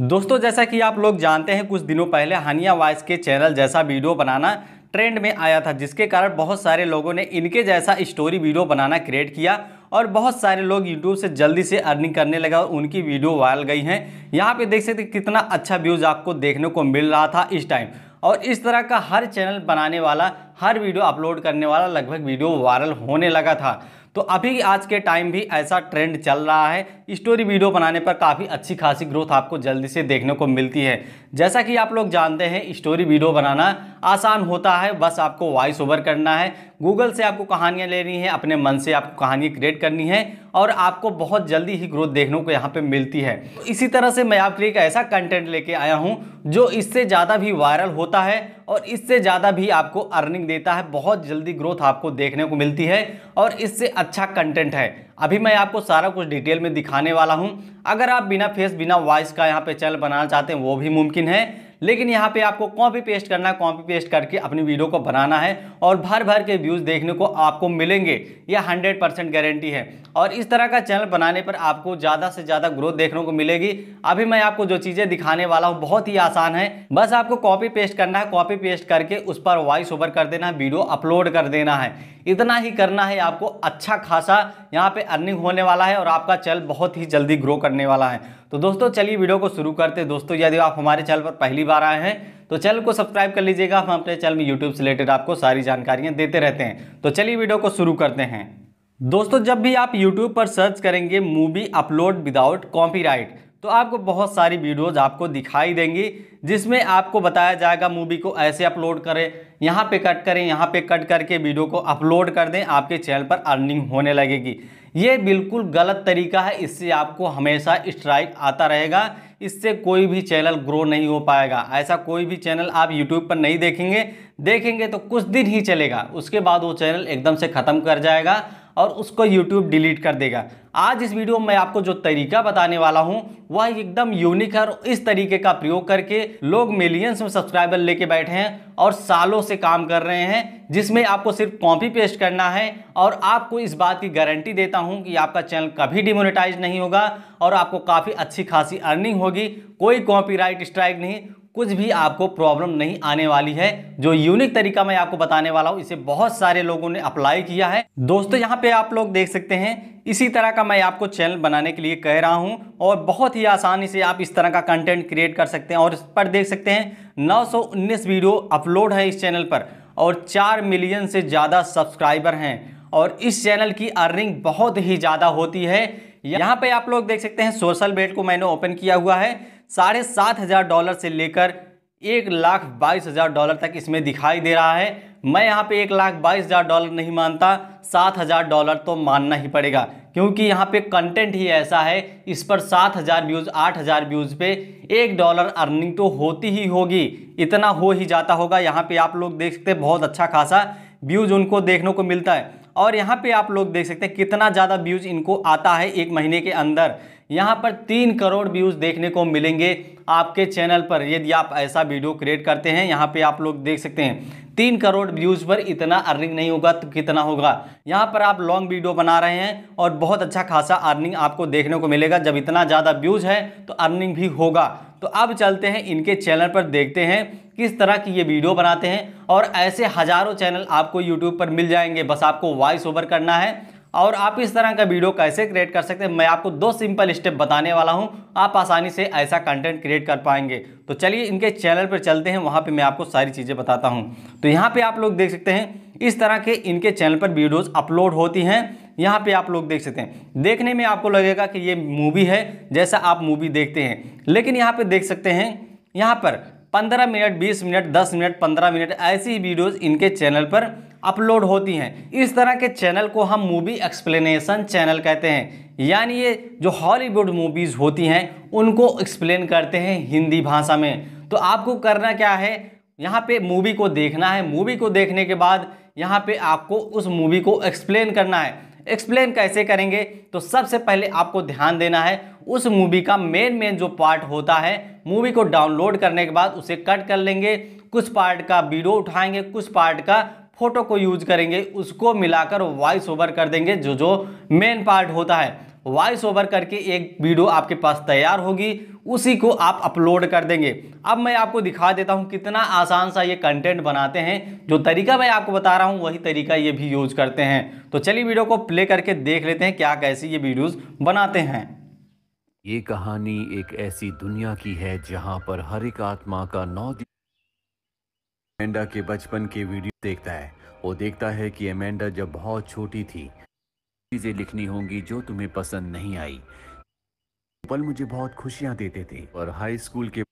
दोस्तों जैसा कि आप लोग जानते हैं कुछ दिनों पहले हानिया वाइस के चैनल जैसा वीडियो बनाना ट्रेंड में आया था जिसके कारण बहुत सारे लोगों ने इनके जैसा स्टोरी वीडियो बनाना क्रिएट किया और बहुत सारे लोग यूट्यूब से जल्दी से अर्निंग करने लगा और उनकी वीडियो वायरल गई हैं यहाँ पे देख सकते कितना अच्छा व्यूज़ आपको देखने को मिल रहा था इस टाइम और इस तरह का हर चैनल बनाने वाला हर वीडियो अपलोड करने वाला लगभग वीडियो वायरल होने लगा था तो अभी आज के टाइम भी ऐसा ट्रेंड चल रहा है स्टोरी वीडियो बनाने पर काफ़ी अच्छी खासी ग्रोथ आपको जल्दी से देखने को मिलती है जैसा कि आप लोग जानते हैं स्टोरी वीडियो बनाना आसान होता है बस आपको वॉइस ओवर करना है गूगल से आपको कहानियाँ लेनी है अपने मन से आपको कहानी क्रिएट करनी है और आपको बहुत जल्दी ही ग्रोथ देखने को यहाँ पर मिलती है इसी तरह से मैं आपके लिए एक ऐसा कंटेंट लेके आया हूँ जो इससे ज़्यादा भी वायरल होता है और इससे ज़्यादा भी आपको अर्निंग देता है बहुत जल्दी ग्रोथ आपको देखने को मिलती है और इससे अच्छा कंटेंट है अभी मैं आपको सारा कुछ डिटेल में दिखाने वाला हूँ अगर आप बिना फेस बिना वॉइस का यहाँ पे चैनल बनाना चाहते हैं वो भी मुमकिन है लेकिन यहाँ पे आपको कॉपी पेस्ट करना है कॉपी पेस्ट करके अपनी वीडियो को बनाना है और भर भर के व्यूज़ देखने को आपको मिलेंगे यह हंड्रेड परसेंट गारंटी है और इस तरह का चैनल बनाने पर आपको ज़्यादा से ज़्यादा ग्रोथ देखने को मिलेगी अभी मैं आपको जो चीज़ें दिखाने वाला हूँ बहुत ही आसान है बस आपको कॉपी पेस्ट करना है कॉपी पेस्ट करके उस पर वॉइस ओवर कर देना है वीडियो अपलोड कर देना है इतना ही करना है आपको अच्छा खासा यहाँ पे अर्निंग होने वाला है और आपका चैनल बहुत ही जल्दी ग्रो करने वाला है तो दोस्तों चलिए वीडियो को शुरू करते दोस्तों यदि आप हमारे चैनल पर पहली बार आए हैं तो चैनल को सब्सक्राइब कर लीजिएगा हम अपने चैनल में यूट्यूब से रिलेटेड आपको सारी जानकारियाँ देते रहते हैं तो चलिए वीडियो को शुरू करते हैं दोस्तों जब भी आप YouTube पर सर्च करेंगे मूवी अपलोड विदाउट कॉपीराइट तो आपको बहुत सारी वीडियोज़ आपको दिखाई देंगी जिसमें आपको बताया जाएगा मूवी को ऐसे अपलोड करें यहाँ पे कट करें यहाँ पे कट करके वीडियो को अपलोड कर दें आपके चैनल पर अर्निंग होने लगेगी ये बिल्कुल गलत तरीका है इससे आपको हमेशा स्ट्राइक आता रहेगा इससे कोई भी चैनल ग्रो नहीं हो पाएगा ऐसा कोई भी चैनल आप यूट्यूब पर नहीं देखेंगे देखेंगे तो कुछ दिन ही चलेगा उसके बाद वो चैनल एकदम से ख़त्म कर जाएगा और उसको यूट्यूब डिलीट कर देगा आज इस वीडियो में मैं आपको जो तरीका बताने वाला हूं वह एकदम यूनिक है और इस तरीके का प्रयोग करके लोग मिलियंस में सब्सक्राइबर लेके बैठे हैं और सालों से काम कर रहे हैं जिसमें आपको सिर्फ कॉपी पेस्ट करना है और आपको इस बात की गारंटी देता हूं कि आपका चैनल कभी डिमोनेटाइज नहीं होगा और आपको काफ़ी अच्छी खासी अर्निंग होगी कोई कॉपी स्ट्राइक नहीं कुछ भी आपको प्रॉब्लम नहीं आने वाली है जो यूनिक तरीका मैं आपको बताने वाला हूँ इसे बहुत सारे लोगों ने अप्लाई किया है दोस्तों यहाँ पे आप लोग देख सकते हैं इसी तरह का मैं आपको चैनल बनाने के लिए कह रहा हूँ और बहुत ही आसानी से आप इस तरह का कंटेंट क्रिएट कर सकते हैं और इस पर देख सकते हैं नौ वीडियो अपलोड है इस चैनल पर और चार मिलियन से ज़्यादा सब्सक्राइबर हैं और इस चैनल की अर्निंग बहुत ही ज़्यादा होती है यहाँ पे आप लोग देख सकते हैं सोशल बेट को मैंने ओपन किया हुआ है साढ़े सात हज़ार डॉलर से लेकर एक लाख बाईस हज़ार डॉलर तक इसमें दिखाई दे रहा है मैं यहाँ पे एक लाख बाईस हज़ार डॉलर नहीं मानता सात हज़ार डॉलर तो मानना ही पड़ेगा क्योंकि यहाँ पे कंटेंट ही ऐसा है इस पर सात हज़ार व्यूज़ आठ हज़ार व्यूज़ पे एक डॉलर अर्निंग तो होती ही होगी इतना हो ही जाता होगा यहाँ पे आप लोग देख सकते हैं बहुत अच्छा खासा व्यूज़ उनको देखने को मिलता है और यहाँ पे आप लोग देख सकते हैं कितना ज़्यादा व्यूज़ इनको आता है एक महीने के अंदर यहाँ पर तीन करोड़ व्यूज़ देखने को मिलेंगे आपके चैनल पर यदि आप ऐसा वीडियो क्रिएट करते हैं यहाँ पे आप लोग देख सकते हैं तीन करोड़ व्यूज़ पर इतना अर्निंग नहीं होगा तो कितना होगा यहाँ पर आप लॉन्ग वीडियो बना रहे हैं और बहुत अच्छा खासा अर्निंग आपको देखने को मिलेगा जब इतना ज़्यादा व्यूज़ है तो अर्निंग भी होगा तो अब चलते हैं इनके चैनल पर देखते हैं किस तरह की ये वीडियो बनाते हैं और ऐसे हज़ारों चैनल आपको यूट्यूब पर मिल जाएंगे बस आपको वॉइस ओवर करना है और आप इस तरह का वीडियो कैसे क्रिएट कर सकते हैं मैं आपको दो सिंपल स्टेप बताने वाला हूं आप आसानी से ऐसा कंटेंट क्रिएट कर पाएंगे तो चलिए इनके चैनल पर चलते हैं वहां पे मैं आपको सारी चीज़ें बताता हूं तो यहाँ पे आप लोग देख सकते हैं इस तरह के इनके चैनल पर वीडियोज़ अपलोड होती हैं यहाँ पे आप लोग देख सकते हैं देखने में आपको लगेगा कि ये मूवी है जैसा आप मूवी देखते हैं लेकिन यहाँ पर देख सकते हैं यहाँ पर 15 मिनट 20 मिनट 10 मिनट 15 मिनट ऐसी ही वीडियोस इनके चैनल पर अपलोड होती हैं इस तरह के चैनल को हम मूवी एक्सप्लेनेशन चैनल कहते हैं यानी ये जो हॉलीवुड मूवीज़ होती हैं उनको एक्सप्लेन करते हैं हिंदी भाषा में तो आपको करना क्या है यहाँ पे मूवी को देखना है मूवी को देखने के बाद यहाँ पे आपको उस मूवी को एक्सप्लेन करना है एक्सप्लेन कैसे करेंगे तो सबसे पहले आपको ध्यान देना है उस मूवी का मेन मेन जो पार्ट होता है मूवी को डाउनलोड करने के बाद उसे कट कर लेंगे कुछ पार्ट का वीडियो उठाएंगे कुछ पार्ट का फोटो को यूज करेंगे उसको मिलाकर वॉइस ओवर कर देंगे जो जो मेन पार्ट होता है वॉइस ओवर करके एक वीडियो आपके पास तैयार होगी उसी को आप अपलोड कर देंगे अब मैं आपको दिखा देता हूँ कितना आसान सा ये कंटेंट बनाते हैं जो तरीका मैं आपको बता रहा हूँ वही तरीका ये भी यूज करते हैं तो चलिए वीडियो को प्ले करके देख लेते हैं क्या कैसी ये वीडियोज़ बनाते हैं ये कहानी एक ऐसी दुनिया की है जहाँ पर हर एक आत्मा का नौ के बचपन के वीडियो देखता है वो देखता है कि अमेंडा जब बहुत छोटी थी चीजें लिखनी होंगी जो तुम्हें पसंद नहीं आई पल मुझे बहुत खुशियां देते थे और हाई स्कूल के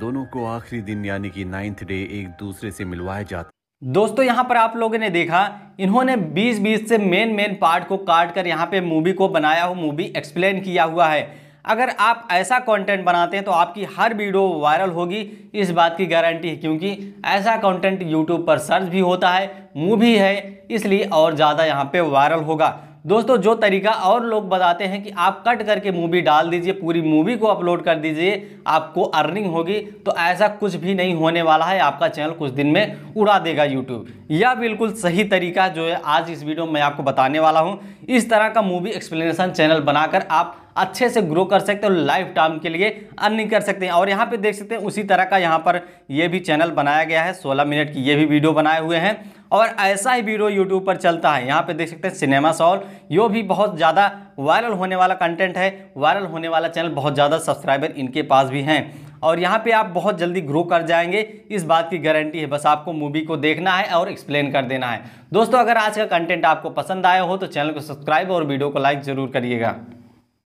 दोनों को आखिरी दिन यानी कि नाइन्थ डे एक दूसरे से मिलवाया जाता दोस्तों यहाँ पर आप लोगों ने देखा इन्होंने बीच बीच से मेन मेन पार्ट को काट कर यहाँ पे मूवी को बनाया हो मूवी एक्सप्लेन किया हुआ है अगर आप ऐसा कंटेंट बनाते हैं तो आपकी हर वीडियो वायरल होगी इस बात की गारंटी है क्योंकि ऐसा कंटेंट यूट्यूब पर सर्च भी होता है मूवी है इसलिए और ज़्यादा यहाँ पे वायरल होगा दोस्तों जो तरीका और लोग बताते हैं कि आप कट करके मूवी डाल दीजिए पूरी मूवी को अपलोड कर दीजिए आपको अर्निंग होगी तो ऐसा कुछ भी नहीं होने वाला है आपका चैनल कुछ दिन में उड़ा देगा यूट्यूब यह बिल्कुल सही तरीका जो है आज इस वीडियो में आपको बताने वाला हूँ इस तरह का मूवी एक्सप्लेनेशन चैनल बनाकर आप अच्छे से ग्रो कर सकते और लाइफ टाइम के लिए अर्निंग कर सकते हैं और यहाँ पे देख सकते हैं उसी तरह का यहाँ पर ये भी चैनल बनाया गया है 16 मिनट की ये भी वीडियो बनाए हुए हैं और ऐसा ही वीडियो यूट्यूब पर चलता है यहाँ पे देख सकते हैं सिनेमा सॉल यो भी बहुत ज़्यादा वायरल होने वाला कंटेंट है वायरल होने वाला चैनल बहुत ज़्यादा सब्सक्राइबर इनके पास भी हैं और यहाँ पे आप बहुत जल्दी ग्रो कर जाएंगे इस बात की गारंटी है बस आपको मूवी को देखना है और एक्सप्लेन कर देना है दोस्तों अगर आज का कंटेंट आपको पसंद आया हो तो चैनल को सब्सक्राइब और वीडियो को लाइक ज़रूर करिएगा